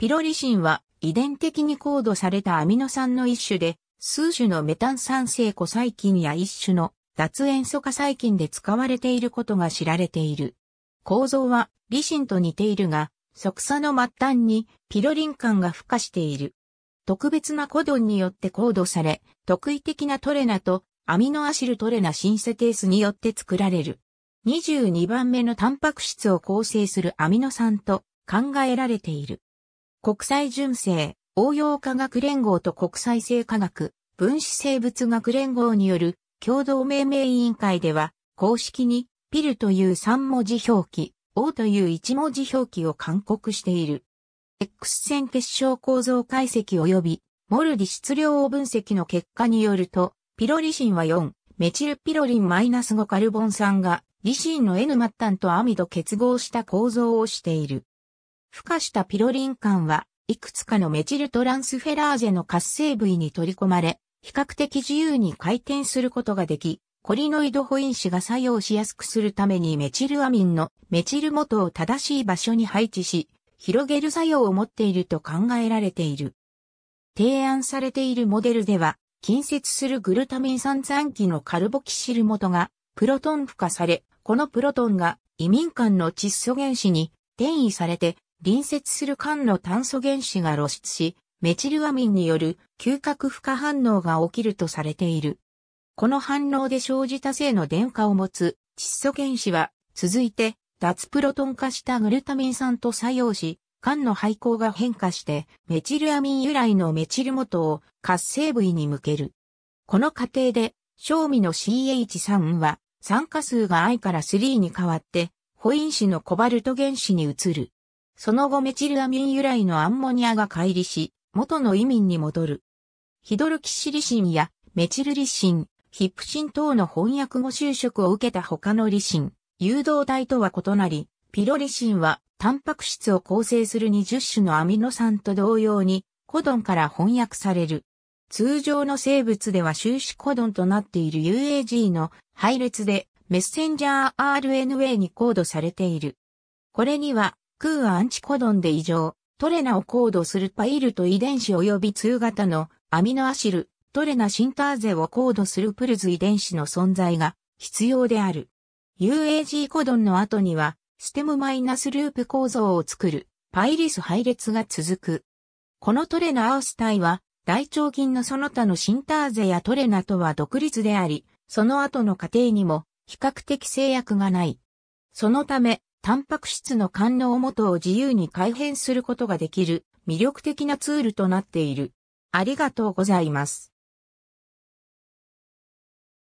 ピロリシンは遺伝的にコードされたアミノ酸の一種で、数種のメタン酸性コ細菌や一種の脱塩素化細菌で使われていることが知られている。構造はリシンと似ているが、即差の末端にピロリン管が付加している。特別なコドンによってコードされ、特異的なトレナとアミノアシルトレナシンセテースによって作られる。22番目のタンパク質を構成するアミノ酸と考えられている。国際純正、応用科学連合と国際生化学、分子生物学連合による共同命名委員会では、公式にピルという3文字表記、O という1文字表記を勧告している。X 線結晶構造解析及びモルディ質量を分析の結果によると、ピロリシンは4、メチルピロリンマイナス -5 カルボン酸がリシンの N 末端とアミド結合した構造をしている。孵化したピロリン管は、いくつかのメチルトランスフェラーゼの活性部位に取り込まれ、比較的自由に回転することができ、コリノイドホイン子が作用しやすくするためにメチルアミンのメチル元を正しい場所に配置し、広げる作用を持っていると考えられている。提案されているモデルでは、近接するグルタミン酸酸機のカルボキシル元がプロトン付加され、このプロトンが移民間の窒素原子に転移されて隣接する缶の炭素原子が露出し、メチルアミンによる嗅覚負荷反応が起きるとされている。この反応で生じた性の電荷を持つ窒素原子は、続いて脱プロトン化したグルタミン酸と作用し、缶の配光が変化して、メチルアミン由来のメチル元を活性部位に向ける。この過程で、賞味の CH3 は、酸化数が I から3に変わって、ホイン子のコバルト原子に移る。その後メチルアミン由来のアンモニアが乖離し、元の移民に戻る。ヒドルキシリシンやメチルリシン、ヒプシン等の翻訳後就職を受けた他のリシン、誘導体とは異なり、ピロリシンはタンパク質を構成する20種のアミノ酸と同様にコドンから翻訳される。通常の生物では終始コドンとなっている UAG の配列でメッセンジャー RNA にコードされている。これには空アンチコドンで異常、トレナをコードするパイルと遺伝子及び通型のアミノアシル、トレナシンターゼをコードするプルズ遺伝子の存在が必要である。UAG コドンの後には、ステムマイナスループ構造を作る、パイリス配列が続く。このトレナアウス体は、大腸菌のその他のシンターゼやトレナとは独立であり、その後の過程にも比較的制約がない。そのため、タンパク質の官能元を自由に改変することができる魅力的なツールとなっている。ありがとうございます。